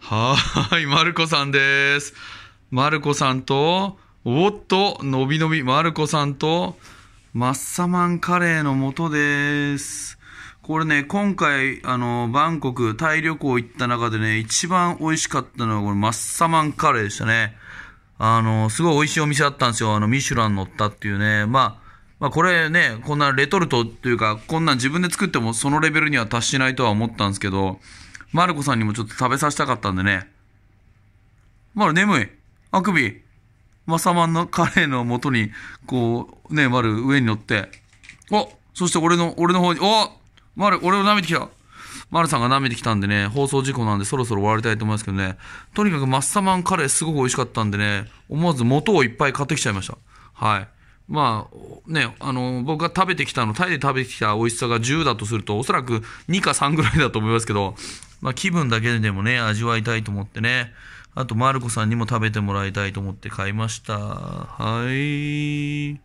はい、マルコさんです。マルコさんと、おっと、のびのび、マルコさんと、マッサマンカレーのとです。これね、今回、あの、バンコク、タイ旅行行った中でね、一番美味しかったのは、これ、マッサマンカレーでしたね。あの、すごい美味しいお店あったんですよ。あの、ミシュラン乗ったっていうね。まあ、まあ、これね、こんなレトルトっていうか、こんなん自分で作ってもそのレベルには達しないとは思ったんですけど、マルコさんにもちょっと食べさせたかったんでね。まる眠い。あくび。マサマンのカレーの元に、こう、ね、丸上に乗って。おそして俺の、俺の方に、おまる俺を舐めてきた。まるさんが舐めてきたんでね、放送事故なんでそろそろ終わりたいと思いますけどね。とにかくマッサマンカレーすごく美味しかったんでね、思わず元をいっぱい買ってきちゃいました。はい。まあね、あの僕が食べてきたの、タイで食べてきた美味しさが10だとすると、おそらく2か3ぐらいだと思いますけど、まあ、気分だけでもね、味わいたいと思ってね、あと、マルコさんにも食べてもらいたいと思って買いました。はい。